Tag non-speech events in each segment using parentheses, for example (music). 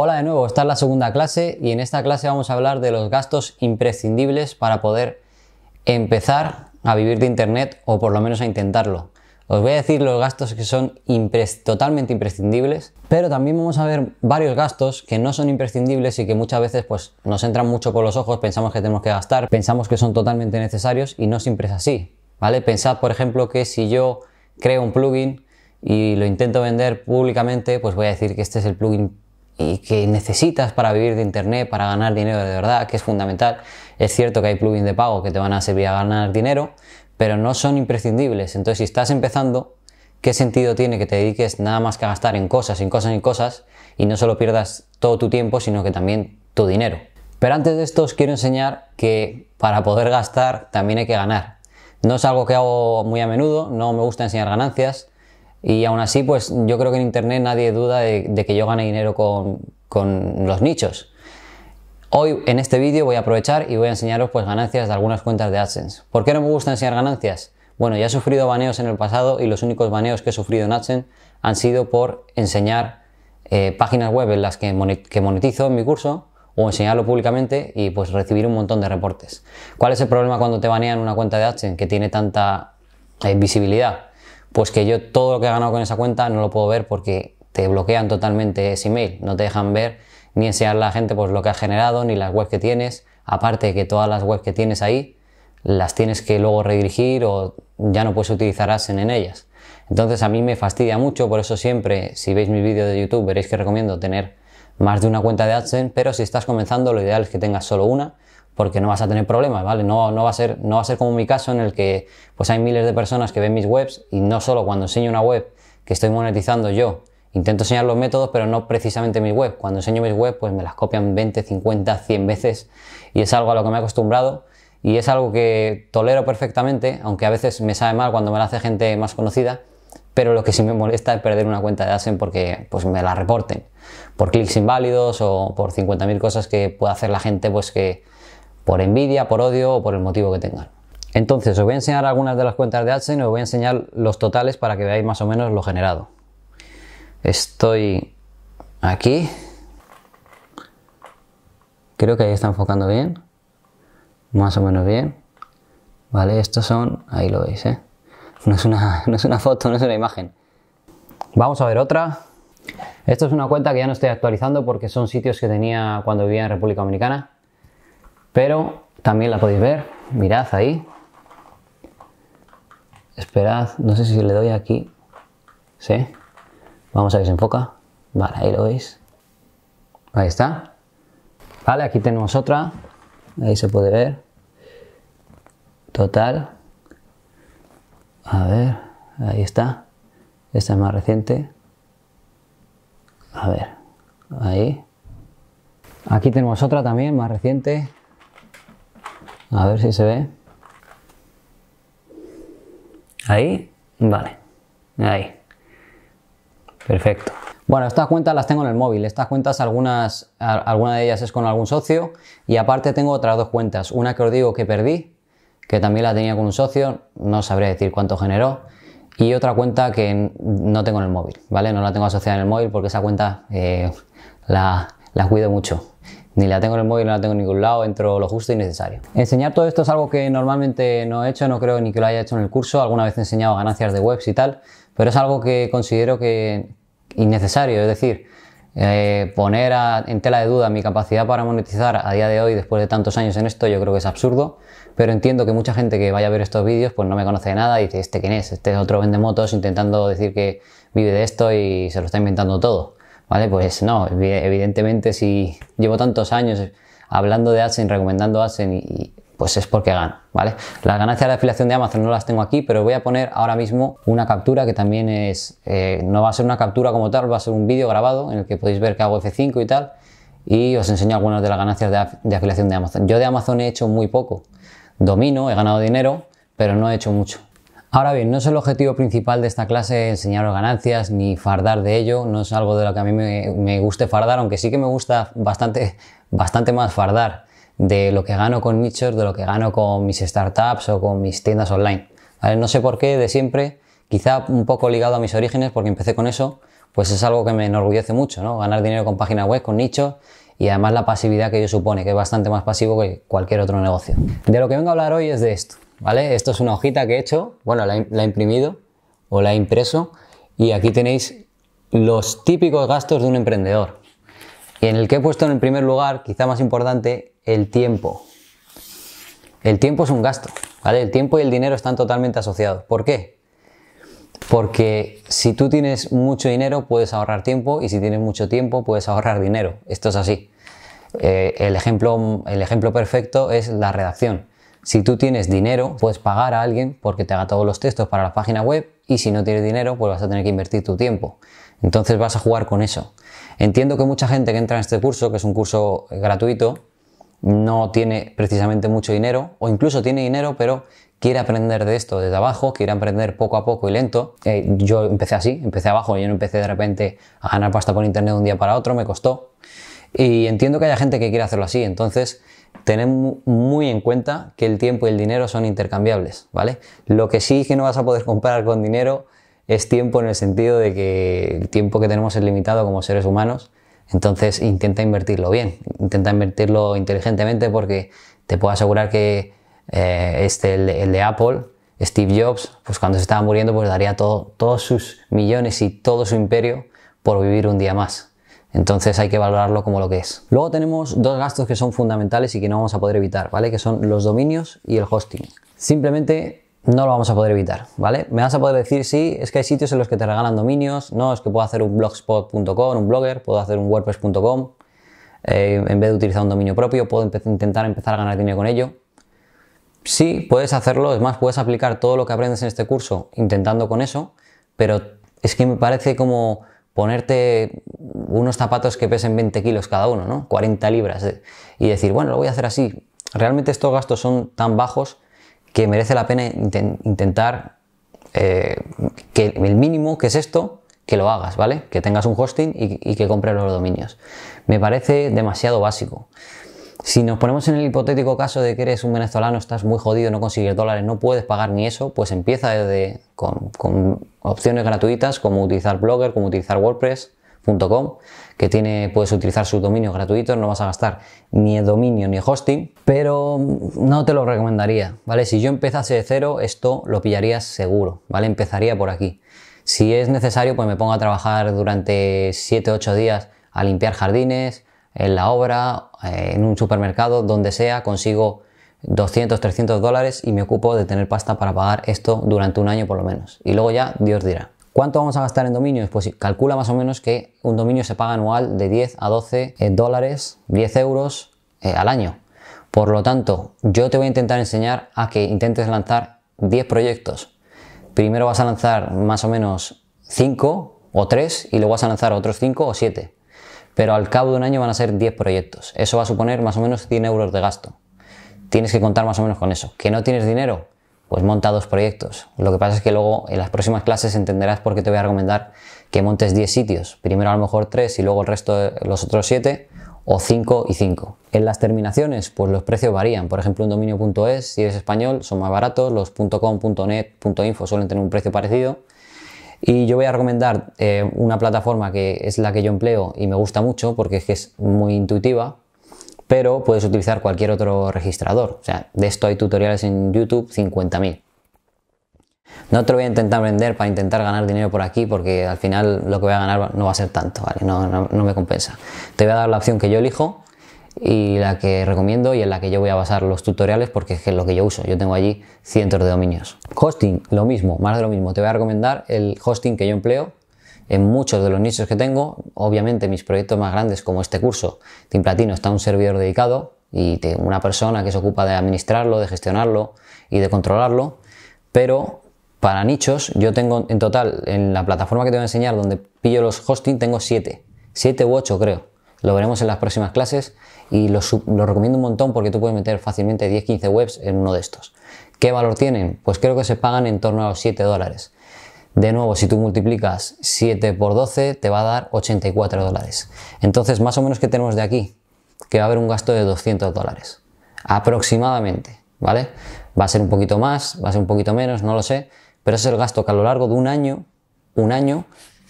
Hola de nuevo, esta es la segunda clase y en esta clase vamos a hablar de los gastos imprescindibles para poder empezar a vivir de Internet o por lo menos a intentarlo. Os voy a decir los gastos que son totalmente imprescindibles, pero también vamos a ver varios gastos que no son imprescindibles y que muchas veces pues, nos entran mucho por los ojos, pensamos que tenemos que gastar, pensamos que son totalmente necesarios y no siempre es así. ¿vale? Pensad, por ejemplo, que si yo creo un plugin y lo intento vender públicamente, pues voy a decir que este es el plugin y que necesitas para vivir de Internet, para ganar dinero de verdad, que es fundamental. Es cierto que hay plugins de pago que te van a servir a ganar dinero, pero no son imprescindibles. Entonces, si estás empezando, ¿qué sentido tiene que te dediques nada más que a gastar en cosas, en cosas, en cosas, y no solo pierdas todo tu tiempo, sino que también tu dinero? Pero antes de esto os quiero enseñar que para poder gastar también hay que ganar. No es algo que hago muy a menudo, no me gusta enseñar ganancias, y aún así, pues yo creo que en Internet nadie duda de, que yo gane dinero con, los nichos. Hoy en este vídeo voy a aprovechar y voy a enseñaros pues ganancias de algunas cuentas de AdSense. ¿Por qué no me gusta enseñar ganancias? Bueno, ya he sufrido baneos en el pasado y los únicos baneos que he sufrido en AdSense han sido por enseñar eh, páginas web en las que, monetizo en mi curso o enseñarlo públicamente y pues recibir un montón de reportes. ¿Cuál es el problema cuando te banean una cuenta de AdSense que tiene tanta eh, visibilidad? pues que yo todo lo que he ganado con esa cuenta no lo puedo ver porque te bloquean totalmente ese email, no te dejan ver ni enseñar a la gente pues, lo que has generado, ni las webs que tienes, aparte que todas las webs que tienes ahí las tienes que luego redirigir o ya no puedes utilizar AdSense en ellas. Entonces a mí me fastidia mucho, por eso siempre, si veis mi vídeo de YouTube, veréis que recomiendo tener más de una cuenta de AdSense, pero si estás comenzando, lo ideal es que tengas solo una porque no vas a tener problemas, ¿vale? No, no, va a ser, no va a ser como mi caso en el que pues hay miles de personas que ven mis webs y no solo cuando enseño una web que estoy monetizando yo, intento enseñar los métodos, pero no precisamente mi web. Cuando enseño mis webs pues me las copian 20, 50, 100 veces y es algo a lo que me he acostumbrado y es algo que tolero perfectamente, aunque a veces me sabe mal cuando me la hace gente más conocida, pero lo que sí me molesta es perder una cuenta de ASEN porque pues me la reporten por clics inválidos o por 50.000 cosas que puede hacer la gente pues que por envidia, por odio o por el motivo que tengan. Entonces, os voy a enseñar algunas de las cuentas de AdSense y os voy a enseñar los totales para que veáis más o menos lo generado. Estoy aquí. Creo que ahí está enfocando bien. Más o menos bien. Vale, estos son... Ahí lo veis, ¿eh? No es una, (laughs) no es una foto, no es una imagen. Vamos a ver otra. Esto es una cuenta que ya no estoy actualizando porque son sitios que tenía cuando vivía en República Dominicana pero también la podéis ver, mirad ahí. Esperad, no sé si le doy aquí. ¿Sí? Vamos a ver si enfoca. Vale, ahí lo veis. Ahí está. Vale, aquí tenemos otra. Ahí se puede ver. Total. A ver, ahí está. Esta es más reciente. A ver, ahí. Aquí tenemos otra también, más reciente. A ver si se ve. Ahí, vale. Ahí. Perfecto. Bueno, estas cuentas las tengo en el móvil. Estas cuentas, algunas, alguna de ellas es con algún socio. Y aparte tengo otras dos cuentas. Una que os digo que perdí, que también la tenía con un socio. No sabré decir cuánto generó. Y otra cuenta que no tengo en el móvil, ¿vale? No la tengo asociada en el móvil porque esa cuenta eh, la cuido mucho ni la tengo en el móvil, no la tengo en ningún lado, entro lo justo y necesario. Enseñar todo esto es algo que normalmente no he hecho, no creo ni que lo haya hecho en el curso, alguna vez he enseñado ganancias de webs y tal, pero es algo que considero que innecesario, es decir, eh, poner en tela de duda mi capacidad para monetizar a día de hoy después de tantos años en esto yo creo que es absurdo, pero entiendo que mucha gente que vaya a ver estos vídeos pues no me conoce nada y dice, ¿este quién es? Este es otro vende motos intentando decir que vive de esto y se lo está inventando todo. ¿Vale? Pues no, evidentemente si llevo tantos años eh, hablando de AdSense, recomendando AdSense pues es porque gano, ¿vale? Las ganancias de afiliación de Amazon no las tengo aquí, pero voy a poner ahora mismo una captura que también es, eh, no va a ser una captura como tal, va a ser un vídeo grabado en el que podéis ver que hago F5 y tal, y os enseño algunas de las ganancias de, de, afiliación de Amazon. Yo de Amazon he hecho muy poco, domino, he ganado dinero, pero no he hecho mucho. Ahora bien, no es el objetivo principal de esta clase enseñaros ganancias ni fardar de ello, no es algo de lo que a mí me, guste fardar, aunque sí que me gusta bastante, (laughs) bastante más fardar de lo que gano con nichos, de lo que gano con mis startups o con mis tiendas online. No sé por qué, de siempre, quizá un poco ligado a mis orígenes, porque empecé con eso, pues es algo que me enorgullece mucho, ¿no? Ganar dinero con página web, con nichos y además la pasividad que yo supone, que es bastante más pasivo que cualquier otro negocio. De lo que vengo a hablar hoy es de esto. Esto es una hojita que he hecho, bueno, la, he imprimido o la he impreso y aquí tenéis los típicos gastos de un emprendedor. Y en el que he puesto en el primer lugar, quizá más importante, el tiempo. El tiempo es un gasto, ¿vale? El tiempo y el dinero están totalmente asociados. ¿Por qué? Porque si tú tienes mucho dinero puedes ahorrar tiempo y si tienes mucho tiempo puedes ahorrar dinero. Esto es así. Eh, el ejemplo perfecto es la redacción. Si tú tienes dinero, puedes pagar a alguien porque te haga todos los textos para la página web y si no tienes dinero, pues vas a tener que invertir tu tiempo. Entonces vas a jugar con eso. Entiendo que mucha gente que entra en este curso, que es un curso gratuito, no tiene precisamente mucho dinero o incluso tiene dinero pero quiere aprender de esto desde abajo, quiere aprender poco a poco y lento. Eh, yo empecé así, empecé abajo, yo no empecé de repente a ganar pasta por internet de un día para otro, me costó. Y entiendo que haya gente que quiere hacerlo así, entonces tenemos muy en cuenta que el tiempo y el dinero son intercambiables, Lo que sí que no vas a poder comprar con dinero es tiempo en el sentido de que el tiempo que tenemos es limitado como seres humanos, entonces intenta invertirlo bien, intenta invertirlo inteligentemente porque te puedo asegurar que eh, este, el, de Apple, Steve Jobs, pues cuando se estaba muriendo pues daría todos sus millones y todo su imperio por vivir un día más, entonces hay que valorarlo como lo que es. Luego tenemos dos gastos que son fundamentales y que no vamos a poder evitar, ¿vale? Que son los dominios y el hosting. Simplemente no lo vamos a poder evitar, ¿vale? Me vas a poder decir, sí, es que hay sitios en los que te regalan dominios, no, es que puedo hacer un blogspot.com, un blogger, puedo hacer un wordpress.com, eh, en vez de utilizar un dominio propio, puedo intentar empezar a ganar dinero con ello. Sí, puedes hacerlo, es más, puedes aplicar todo lo que aprendes en este curso intentando con eso, pero es que me parece como ponerte unos zapatos que pesen 20 kilos cada uno, ¿no? 40 libras. Eh, y decir, bueno, lo voy a hacer así. Realmente estos gastos son tan bajos que merece la pena intentar eh, que el mínimo que es esto, que lo hagas, ¿vale? Que tengas un hosting y, y que compres los dominios. Me parece demasiado básico. Si nos ponemos en el hipotético caso de que eres un venezolano, estás muy jodido, no consigues dólares, no puedes pagar ni eso, pues empieza con, opciones gratuitas como utilizar Blogger, como utilizar WordPress.com, que tiene, puedes utilizar su dominio gratuito, no vas a gastar ni el dominio ni el hosting, pero no te lo recomendaría, ¿vale? Si yo empezase de cero, esto lo pillarías seguro, ¿vale? Empezaría por aquí. Si es necesario, pues me pongo a trabajar durante 7-8 días a limpiar jardines, en la obra, eh, en un supermercado, donde sea, consigo 200, 300 dólares y me ocupo de tener pasta para pagar esto durante un año por lo menos. Y luego ya Dios dirá. ¿Cuánto vamos a gastar en dominios? Pues calcula más o menos que un dominio se paga anual de 10 a 12 eh, dólares, 10 euros eh, al año. Por lo tanto, yo te voy a intentar enseñar a que intentes lanzar 10 proyectos. Primero vas a lanzar más o menos 5 o 3 y luego vas a lanzar otros 5 o 7 pero al cabo de un año van a ser 10 proyectos. Eso va a suponer más o menos 100 euros de gasto. Tienes que contar más o menos con eso. ¿Que no tienes dinero? Pues monta dos proyectos. Lo que pasa es que luego en las próximas clases entenderás por qué te voy a recomendar que montes 10 sitios. Primero a lo mejor 3 y luego el resto de los otros 7 o 5 y 5. En las terminaciones, pues los precios varían. Por ejemplo, un dominio.es, si es español, son más baratos. Los .com, .net, .info suelen tener un precio parecido. Y yo voy a recomendar eh, una plataforma que es la que yo empleo y me gusta mucho porque es que es muy intuitiva, pero puedes utilizar cualquier otro registrador. O sea, de esto hay tutoriales en YouTube 50.000. No te lo voy a intentar vender para intentar ganar dinero por aquí porque al final lo que voy a ganar no va a ser tanto, ¿vale? no me compensa. Te voy a dar la opción que yo elijo y la que recomiendo y en la que yo voy a basar los tutoriales porque es lo que yo uso. Yo tengo allí cientos de dominios. Hosting, lo mismo, más de lo mismo. Te voy a recomendar el hosting que yo empleo en muchos de los nichos que tengo. Obviamente mis proyectos más grandes como este curso, Team Platino, está un servidor dedicado y tengo una persona que se ocupa de administrarlo, de gestionarlo y de controlarlo. Pero para nichos yo tengo en total, en la plataforma que te voy a enseñar donde pillo los hosting, tengo 7. 7 u 8 creo. Lo veremos en las próximas clases y lo, recomiendo un montón porque tú puedes meter fácilmente 10-15 webs en uno de estos. ¿Qué valor tienen? Pues creo que se pagan en torno a los 7 dólares. De nuevo, si tú multiplicas 7 por 12, te va a dar 84 dólares. Entonces, más o menos ¿qué tenemos de aquí, que va a haber un gasto de 200 dólares. Aproximadamente, ¿vale? Va a ser un poquito más, va a ser un poquito menos, no lo sé. Pero es el gasto que a lo largo de un año, un año,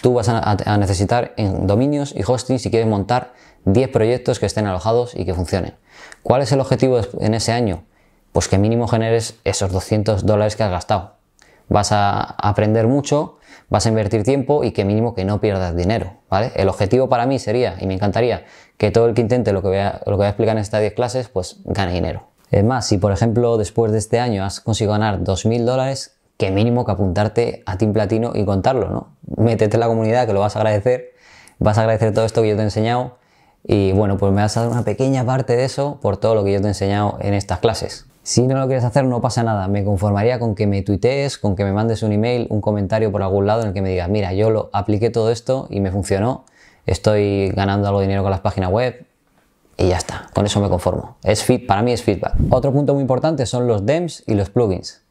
Tú vas a, necesitar en dominios y hosting si quieres montar 10 proyectos que estén alojados y que funcionen. ¿Cuál es el objetivo en ese año? Pues que mínimo generes esos 200 dólares que has gastado. Vas a aprender mucho, vas a invertir tiempo y que mínimo que no pierdas dinero, ¿vale? El objetivo para mí sería, y me encantaría, que todo el que intente lo que lo que voy a explicar en estas 10 clases, pues gane dinero. Es más, si por ejemplo después de este año has conseguido ganar 2.000 dólares, que mínimo que apuntarte a Team Platino y contarlo, ¿no? Métete en la comunidad que lo vas a agradecer, vas a agradecer todo esto que yo te he enseñado y bueno, pues me vas a dar una pequeña parte de eso por todo lo que yo te he enseñado en estas clases. Si no lo quieres hacer, no pasa nada. Me conformaría con que me tuitees, con que me mandes un email, un comentario por algún lado en el que me digas, mira, yo lo apliqué todo esto y me funcionó, estoy ganando algo de dinero con las páginas web, y ya está, con eso me conformo. Es para mí es feedback. Otro punto muy importante son los DEMS y los plugins.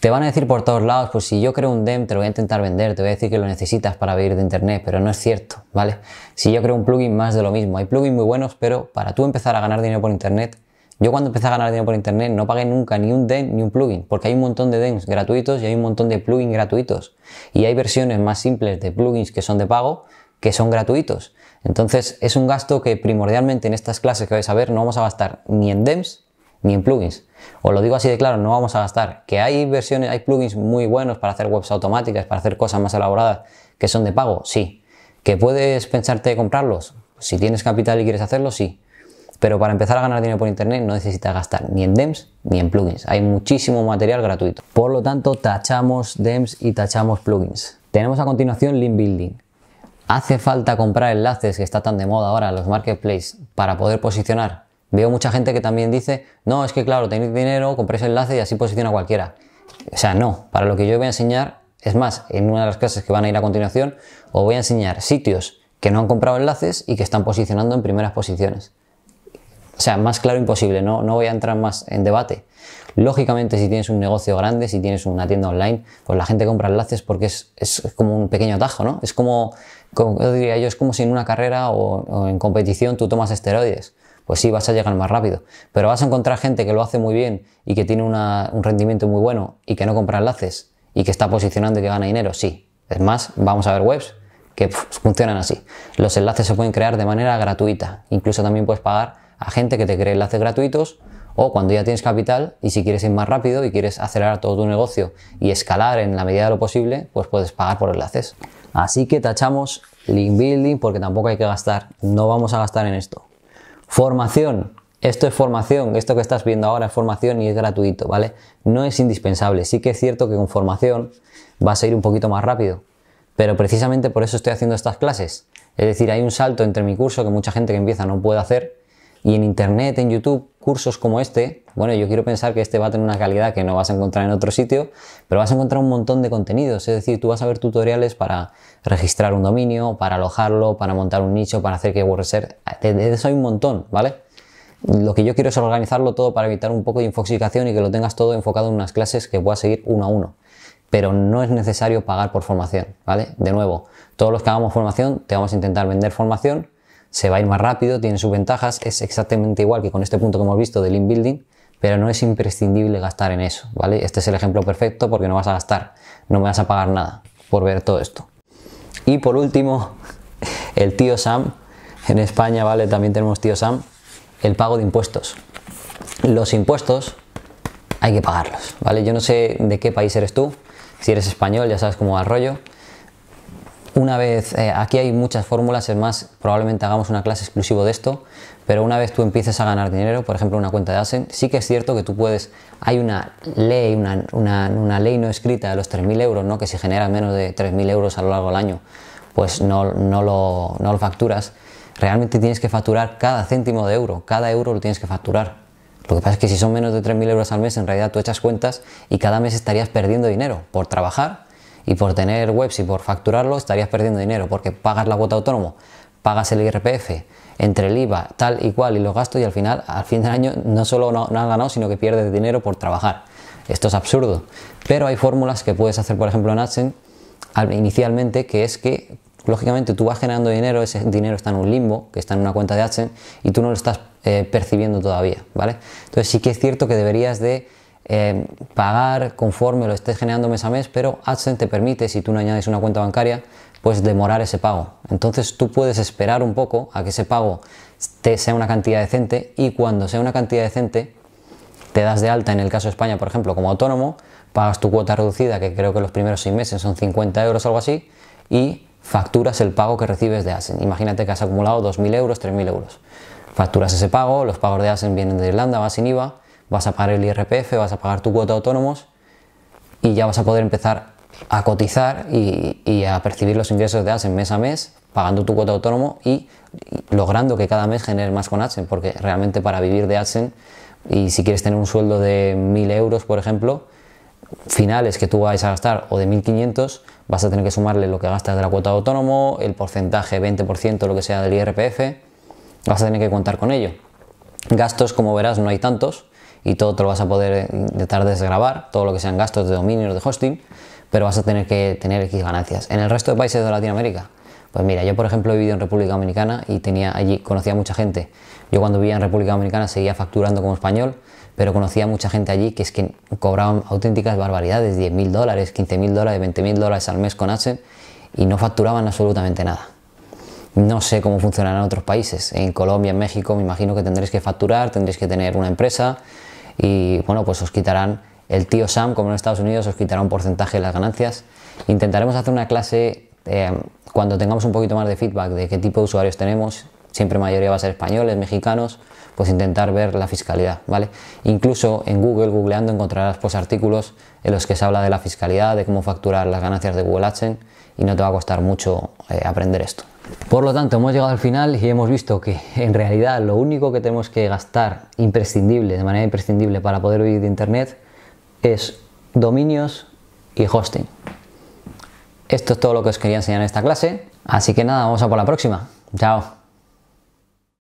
Te van a decir por todos lados, pues si yo creo un DEM te lo voy a intentar vender, te voy a decir que lo necesitas para vivir de internet, pero no es cierto, ¿vale? Si yo creo un plugin más de lo mismo, hay plugins muy buenos, pero para tú empezar a ganar dinero por internet, yo cuando empecé a ganar dinero por internet no pagué nunca ni un DEM ni un plugin, porque hay un montón de DEMs gratuitos y hay un montón de plugins gratuitos. Y hay versiones más simples de plugins que son de pago que son gratuitos. Entonces es un gasto que primordialmente en estas clases que vais a ver no vamos a gastar ni en DEMs ni en plugins. Os lo digo así de claro, no vamos a gastar. Que hay versiones, hay plugins muy buenos para hacer webs automáticas, para hacer cosas más elaboradas que son de pago, sí. Que puedes pensarte comprarlos, pues si tienes capital y quieres hacerlo, sí. Pero para empezar a ganar dinero por internet no necesitas gastar ni en DEMS ni en plugins. Hay muchísimo material gratuito. Por lo tanto, tachamos DEMS y tachamos plugins. Tenemos a continuación Link Building. ¿Hace falta comprar enlaces que está tan de moda ahora los marketplaces para poder posicionar? Veo mucha gente que también dice, no, es que claro, tenéis dinero, compréis el enlace y así posiciona cualquiera. O sea, no, para lo que yo voy a enseñar, es más, en una de las clases que van a ir a continuación, os voy a enseñar sitios que no han comprado enlaces y que están posicionando en primeras posiciones. O sea, más claro imposible, no, no voy a entrar más en debate. Lógicamente, si tienes un negocio grande, si tienes una tienda online, pues la gente compra enlaces porque es, como un pequeño atajo, ¿no? Es como, como yo diría yo, es como si en una carrera o en competición tú tomas esteroides pues sí, vas a llegar más rápido. Pero vas a encontrar gente que lo hace muy bien y que tiene un rendimiento muy bueno y que no compra enlaces y que está posicionando y que gana dinero, sí. Es más, vamos a ver webs que funcionan así. Los enlaces se pueden crear de manera gratuita. Incluso también puedes pagar a gente que te cree enlaces gratuitos o cuando ya tienes capital y si quieres ir más rápido y quieres acelerar todo tu negocio y escalar en la medida de lo posible, pues puedes pagar por enlaces. Así que tachamos link building porque tampoco hay que gastar. No vamos a gastar en esto. Formación. Esto es formación, esto que estás viendo ahora es formación y es gratuito, ¿vale? No es indispensable. Sí que es cierto que con formación vas a ir un poquito más rápido, pero precisamente por eso estoy haciendo estas clases. Es decir, hay un salto entre mi curso que mucha gente que empieza no puede hacer y en internet, en YouTube, cursos como este, bueno, yo quiero pensar que este va a tener una calidad que no vas a encontrar en otro sitio, pero vas a encontrar un montón de contenidos. Es decir, tú vas a ver tutoriales para registrar un dominio, para alojarlo, para montar un nicho, para hacer que wordpress De, eso hay un montón, ¿vale? Lo que yo quiero es organizarlo todo para evitar un poco de infoxicación y que lo tengas todo enfocado en unas clases que puedas seguir uno a uno. Pero no es necesario pagar por formación, ¿vale? De nuevo, todos los que hagamos formación, te vamos a intentar vender formación se va a ir más rápido, tiene sus ventajas, es exactamente igual que con este punto que hemos visto del inbuilding, pero no es imprescindible gastar en eso, ¿vale? Este es el ejemplo perfecto porque no vas a gastar, no me vas a pagar nada por ver todo esto. Y por último, (laughs) el tío Sam, en España, ¿vale? También tenemos tío Sam, el pago de impuestos. Los impuestos hay que pagarlos, ¿vale? Yo no sé de qué país eres tú, si eres español ya sabes cómo va el rollo, una vez, eh, aquí hay muchas fórmulas, es más, probablemente hagamos una clase exclusivo de esto, pero una vez tú empieces a ganar dinero, por ejemplo una cuenta de ASEN, sí que es cierto que tú puedes, hay una ley, una, ley no escrita de los 3.000 euros, ¿no? que si generas menos de 3.000 euros a lo largo del año, pues no, lo, no lo facturas. Realmente tienes que facturar cada céntimo de euro, cada euro lo tienes que facturar. Lo que pasa es que si son menos de 3.000 euros al mes, en realidad tú echas cuentas y cada mes estarías perdiendo dinero por trabajar y por tener webs y por facturarlo estarías perdiendo dinero porque pagas la cuota autónomo, pagas el IRPF, entre el IVA, tal y cual y los gastos y al final, al fin del año, no solo no, has ganado, sino que pierdes dinero por trabajar. Esto es absurdo. Pero hay fórmulas que puedes hacer, por ejemplo, en AdSense inicialmente, que es que, lógicamente, tú vas generando dinero, ese dinero está en un limbo, que está en una cuenta de AdSense, y tú no lo estás eh, percibiendo todavía, ¿vale? Entonces sí que es cierto que deberías de eh, pagar conforme lo estés generando mes a mes, pero Asen te permite, si tú no añades una cuenta bancaria, pues demorar ese pago. Entonces tú puedes esperar un poco a que ese pago te sea una cantidad decente y cuando sea una cantidad decente, te das de alta, en el caso de España, por ejemplo, como autónomo, pagas tu cuota reducida, que creo que los primeros seis meses son 50 euros o algo así, y facturas el pago que recibes de ASEN. Imagínate que has acumulado 2.000 euros, 3.000 euros. Facturas ese pago, los pagos de ASEN vienen de Irlanda, va sin IVA, vas a pagar el IRPF, vas a pagar tu cuota de autónomos y ya vas a poder empezar a cotizar y, a percibir los ingresos de ASEN mes a mes, pagando tu cuota de autónomo y logrando que cada mes genere más con Asen porque realmente para vivir de Asen y si quieres tener un sueldo de 1000 euros, por ejemplo, finales que tú vais a gastar o de 1500, vas a tener que sumarle lo que gastas de la cuota de autónomo, el porcentaje 20%, lo que sea del IRPF, vas a tener que contar con ello. Gastos, como verás, no hay tantos, y todo te lo vas a poder intentar desgrabar, todo lo que sean gastos de dominio, de hosting, pero vas a tener que tener X ganancias. En el resto de países de Latinoamérica, pues mira, yo por ejemplo he vivido en República Dominicana y tenía allí conocía mucha gente. Yo cuando vivía en República Dominicana seguía facturando como español, pero conocía mucha gente allí que es que cobraban auténticas barbaridades, 10.000 dólares, 15.000 dólares, 20.000 dólares al mes con ase y no facturaban absolutamente nada. No sé cómo funcionará en otros países. En Colombia, en México, me imagino que tendréis que facturar, tendréis que tener una empresa, y bueno, pues os quitarán el tío Sam, como en Estados Unidos, os quitará un porcentaje de las ganancias. Intentaremos hacer una clase eh, cuando tengamos un poquito más de feedback de qué tipo de usuarios tenemos. Siempre mayoría va a ser españoles, mexicanos, pues intentar ver la fiscalidad, ¿vale? Incluso en Google, googleando, encontrarás pues artículos en los que se habla de la fiscalidad, de cómo facturar las ganancias de Google AdSense y no te va a costar mucho eh, aprender esto. Por lo tanto, hemos llegado al final y hemos visto que en realidad lo único que tenemos que gastar imprescindible, de manera imprescindible para poder vivir de Internet, es dominios y hosting. Esto es todo lo que os quería enseñar en esta clase, así que nada, vamos a por la próxima. Chao.